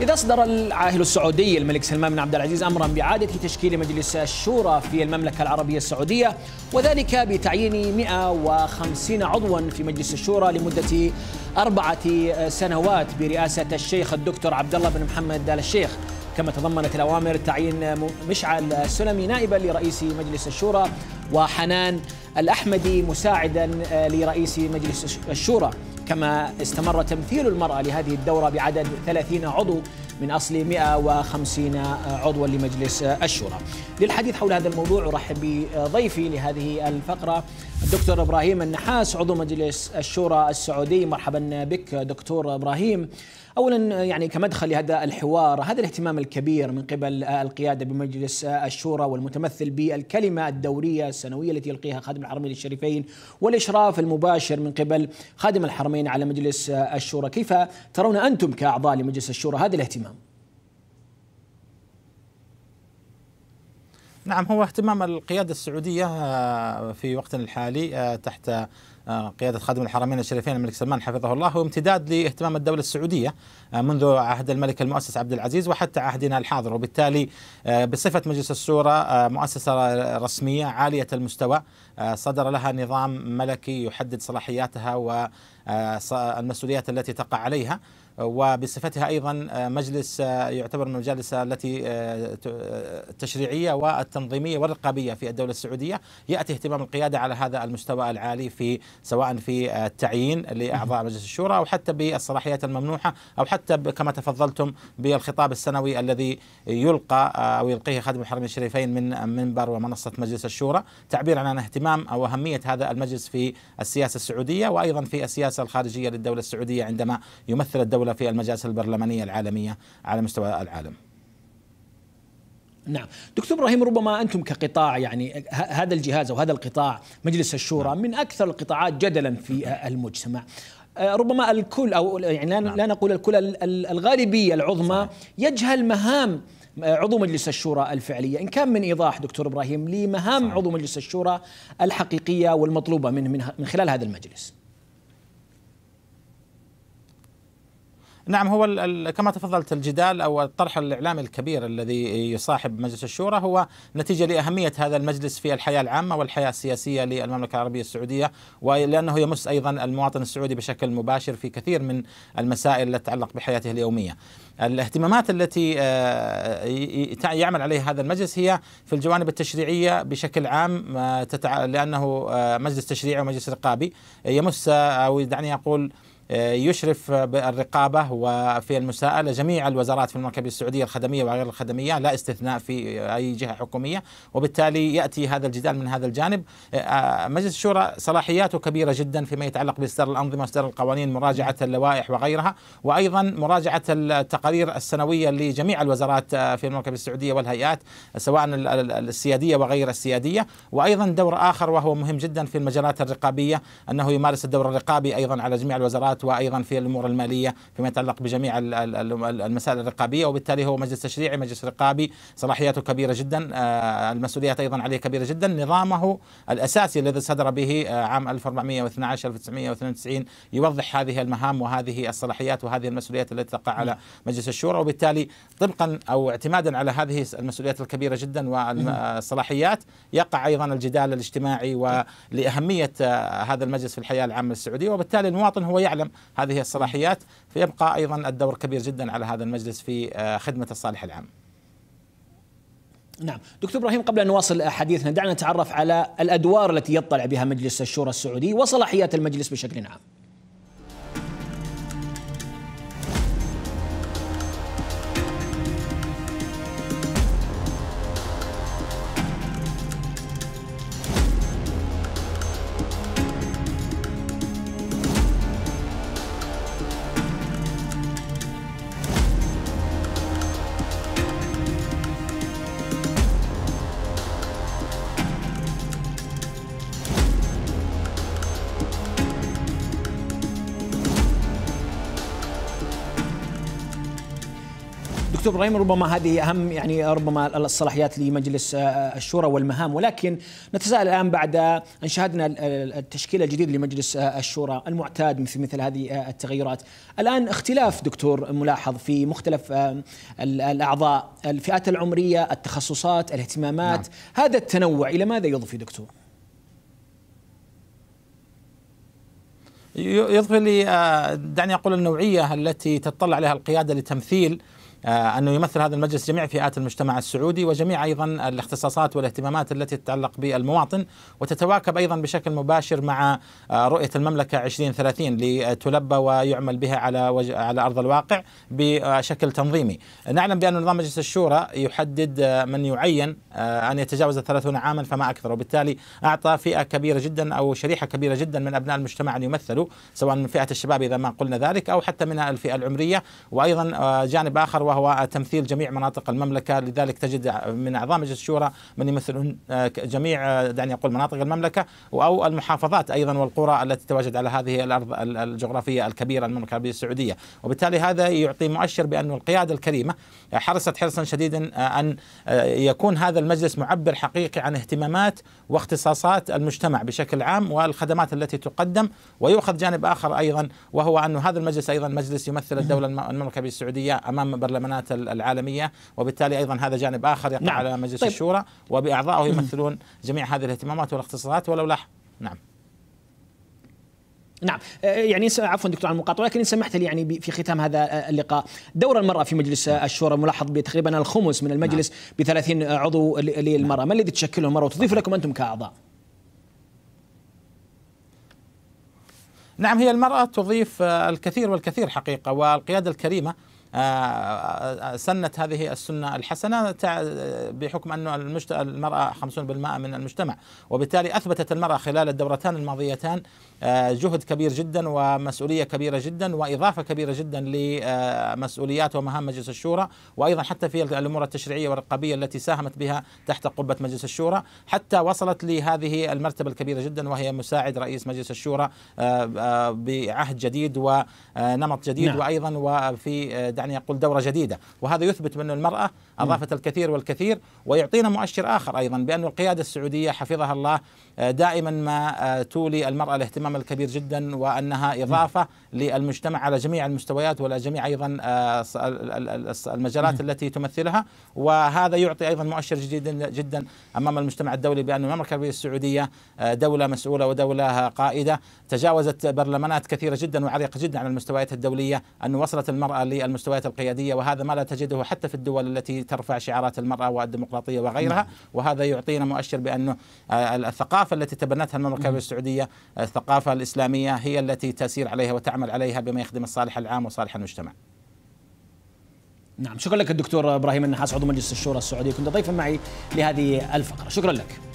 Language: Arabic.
إذا أصدر العاهل السعودي الملك سلمان بن عبد العزيز أمرا بإعادة تشكيل مجلس الشورى في المملكة العربية السعودية وذلك بتعيين 150 عضوا في مجلس الشورى لمدة أربعة سنوات برئاسة الشيخ الدكتور عبد الله بن محمد آل الشيخ كما تضمنت الأوامر تعيين مشعل السلمي نائبا لرئيس مجلس الشورى وحنان الأحمدي مساعدا لرئيس مجلس الشورى كما استمر تمثيل المرأة لهذه الدورة بعدد 30 عضو من أصل 150 عضوا لمجلس الشورى للحديث حول هذا الموضوع أرحب بضيفي لهذه الفقرة الدكتور إبراهيم النحاس عضو مجلس الشورى السعودي مرحبا بك دكتور إبراهيم اولا يعني كمدخل لهذا الحوار هذا الاهتمام الكبير من قبل القياده بمجلس الشورى والمتمثل بالكلمه الدوريه السنويه التي يلقيها خادم الحرمين الشريفين والاشراف المباشر من قبل خادم الحرمين على مجلس الشورى، كيف ترون انتم كاعضاء لمجلس الشورى هذا الاهتمام؟ نعم هو اهتمام القيادة السعودية في وقتنا الحالي آه، تحت آه، قيادة خادم الحرمين الشريفين الملك سلمان حفظه الله هو امتداد لاهتمام الدولة السعودية آه، منذ عهد الملك المؤسس عبد العزيز وحتى عهدنا الحاضر وبالتالي آه، بصفة مجلس الشورى مؤسسة رسمية عالية المستوى صدر لها نظام ملكي يحدد صلاحياتها والمسؤوليات التي تقع عليها وبصفتها ايضا آه، مجلس آه، يعتبر من المجالس التي آه، التشريعيه والتنظيميه والرقابيه في الدوله السعوديه ياتي اهتمام القياده على هذا المستوى العالي في سواء في التعيين لاعضاء مجلس الشورى او حتى بالصلاحيات الممنوحه او حتى كما تفضلتم بالخطاب السنوي الذي يلقى او يلقيه خادم الحرمين الشريفين من منبر ومنصه مجلس الشورى تعبيرا عن اهتمام او اهميه هذا المجلس في السياسه السعوديه وايضا في السياسه الخارجيه للدوله السعوديه عندما يمثل الدوله الدولة في المجالس البرلمانية العالمية على مستوى العالم نعم دكتور ابراهيم ربما انتم كقطاع يعني هذا الجهاز او هذا القطاع مجلس الشورى نعم. من اكثر القطاعات جدلا في نعم. المجتمع ربما الكل او يعني لا, نعم. لا نقول الكل الغالبيه العظمى صحيح. يجهل مهام عضو مجلس الشورى الفعليه، ان كان من ايضاح دكتور ابراهيم لمهام عضو مجلس الشورى الحقيقيه والمطلوبه منه من خلال هذا المجلس. نعم هو كما تفضلت الجدال او الطرح الاعلامي الكبير الذي يصاحب مجلس الشورى هو نتيجه لاهميه هذا المجلس في الحياه العامه والحياه السياسيه للمملكه العربيه السعوديه ولانه يمس ايضا المواطن السعودي بشكل مباشر في كثير من المسائل التي تتعلق بحياته اليوميه. الاهتمامات التي آه، يعمل عليها هذا المجلس هي في الجوانب التشريعيه بشكل عام آه، لانه آه، مجلس تشريعي ومجلس رقابي يمس او دعني اقول آه، يشرف بالرقابة وفي المساءلة جميع الوزارات في المملكة السعودية الخدمية وغير الخدمية لا استثناء في أي جهة حكومية وبالتالي يأتي هذا الجدال من هذا الجانب آه، آه، مجلس الشورى صلاحياته كبيرة جدا فيما يتعلق بإصدار الأنظمة وإصدار القوانين مراجعة اللوائح وغيرها وأيضا مراجعة التقارير السنوية لجميع الوزارات في المملكة السعودية والهيئات سواء السيادية وغير السيادية وأيضا دور آخر وهو مهم جدا في المجالات الرقابية أنه يمارس الدور الرقابي أيضا على جميع الوزارات التعديلات وايضا في الامور الماليه فيما يتعلق بجميع المسائل الرقابيه وبالتالي هو مجلس تشريعي مجلس رقابي صلاحياته كبيره جدا آه، المسؤوليات ايضا عليه كبيره جدا نظامه الاساسي الذي صدر به آه، عام 1412 1992 يوضح هذه المهام وهذه الصلاحيات وهذه المسؤوليات التي تقع على نعم. مجلس الشورى وبالتالي طبقا او اعتمادا على هذه المسؤوليات الكبيره جدا والصلاحيات يقع ايضا الجدال الاجتماعي نعم. ولاهميه آه، هذا المجلس في الحياه العامه السعوديه وبالتالي المواطن هو يعلم العالم هذه هي الصلاحيات فيبقى أيضا الدور كبير جدا على هذا المجلس في آه، خدمة الصالح العام نعم دكتور إبراهيم قبل أن نواصل حديثنا دعنا نتعرف على الأدوار التي يطلع بها مجلس الشورى السعودي وصلاحيات المجلس بشكل عام دكتور ابراهيم ربما هذه اهم يعني ربما الصلاحيات لمجلس آه، الشورى والمهام ولكن نتساءل الان بعد ان شاهدنا التشكيله الجديد لمجلس آه، الشورى المعتاد في مثل هذه آه، التغيرات الان اختلاف دكتور ملاحظ في مختلف الاعضاء الفئات العمريه التخصصات الاهتمامات نعم. هذا التنوع الى ماذا يضفي دكتور يضفي لي دعني اقول النوعيه التي تطلع عليها القياده لتمثيل آه، أنه يمثل هذا المجلس جميع فئات المجتمع السعودي وجميع أيضا الاختصاصات والاهتمامات التي تتعلق بالمواطن وتتواكب أيضا بشكل مباشر مع آه، رؤية المملكة 2030 لتلبى ويعمل بها على على أرض الواقع بشكل تنظيمي نعلم بأن نظام مجلس الشورى يحدد آه، من يعين أن يتجاوز 30 عاما فما أكثر وبالتالي أعطى فئة كبيرة جدا أو شريحة كبيرة جدا من أبناء المجتمع أن يمثلوا سواء من فئة الشباب إذا ما قلنا ذلك أو حتى من الفئة العمرية وأيضا جانب آخر وهو تمثيل جميع مناطق المملكه لذلك تجد من اعضاء مجلس الشورى من يمثلون آه، جميع آه، دعني اقول مناطق المملكه او المحافظات ايضا والقرى التي تتواجد على هذه الارض الجغرافيه الكبيره المملكه العربيه السعوديه وبالتالي هذا يعطي مؤشر بأن القياده الكريمه حرصت حرصا شديدا آه، ان يكون هذا المجلس معبر حقيقي عن اهتمامات واختصاصات المجتمع بشكل عام والخدمات التي تقدم ويؤخذ جانب اخر ايضا وهو أن هذا المجلس ايضا مجلس يمثل الدوله المملكه العربيه السعوديه امام برلمان البرلمانات العالميه وبالتالي ايضا هذا جانب اخر يقع نعم. على مجلس طيب. الشورى وباعضائه يمثلون جميع هذه الاهتمامات والاختصاصات ولو لاح نعم نعم آه، يعني عفوا دكتور عن المقاطعه ولكن ان سمحت لي يعني في ختام هذا آه، اللقاء دور المراه في مجلس آه، الشورى ملاحظ بتقريبا الخمس من المجلس نعم. ب 30 عضو نعم. للمراه ما الذي تشكله المراه وتضيف لكم انتم كاعضاء؟ نعم هي المرأة تضيف الكثير والكثير حقيقة والقيادة الكريمة آه، آه، آه، سنت هذه السنة الحسنة بحكم أن المرأة 50% من المجتمع وبالتالي أثبتت المرأة خلال الدورتان الماضيتان جهد كبير جدا ومسؤولية كبيرة جدا وإضافة كبيرة جدا لمسؤوليات ومهام مجلس الشورى وأيضا حتى في الأمور التشريعية والرقابية التي ساهمت بها تحت قبة مجلس الشورى حتى وصلت لهذه المرتبة الكبيرة جدا وهي مساعد رئيس مجلس الشورى بعهد جديد ونمط جديد نعم. وأيضا وفي دعني أقول دورة جديدة وهذا يثبت بان المرأة أضافت الكثير والكثير ويعطينا مؤشر آخر أيضا بأن القيادة السعودية حفظها الله آه، دائما ما آه، تولي المرأة الاهتمام الكبير جدا وأنها إضافة للمجتمع على جميع المستويات وعلى جميع أيضا آه، المجالات التي تمثلها وهذا يعطي أيضا مؤشر جديد جدا أمام المجتمع الدولي بأن المملكة العربية السعودية دولة مسؤولة ودولة قائدة تجاوزت برلمانات كثيرة جدا وعريقة جدا على المستويات الدولية أن وصلت المرأة للمستوى المستويات القياديه وهذا ما لا تجده حتى في الدول التي ترفع شعارات المراه والديمقراطيه وغيرها نعم. وهذا يعطينا مؤشر بانه آه، الثقافه التي تبنتها المملكه العربيه نعم. السعوديه آه، الثقافه الاسلاميه هي التي تسير عليها وتعمل عليها بما يخدم الصالح العام وصالح المجتمع. نعم شكرا لك الدكتور ابراهيم النحاس عضو مجلس الشورى السعودي كنت ضيفا معي لهذه الفقره شكرا لك.